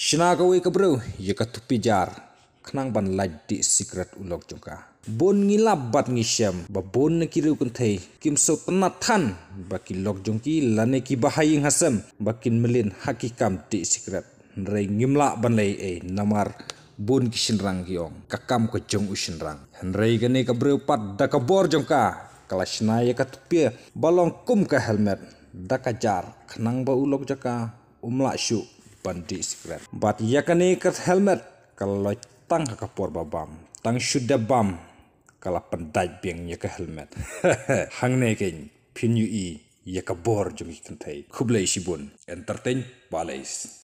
Shinagawai kabru yakatu pijar Kenang ban di secret ulok jongka bon ngila bat shem ba bon na kiru kun kim so tna ba ki lok jongki lane ki bahaying ngasem. ba kin melin hakikam di secret rei ngimla ban lai e namar bun kishin rang kakam ko jong ushin rang rei gane ka breu pat da ka bor jongka. Kala kalashna ya ka e, balong kum ka helmet da ka jar khnang ba ulok jaka umla shu bandi iskret bat yakani kat helmet kalau tang por babam tang shudda bam kala pendaj biang yaka helmet hangne ken pinyu i yaka bor jumi kentai kublai shibun entertain balais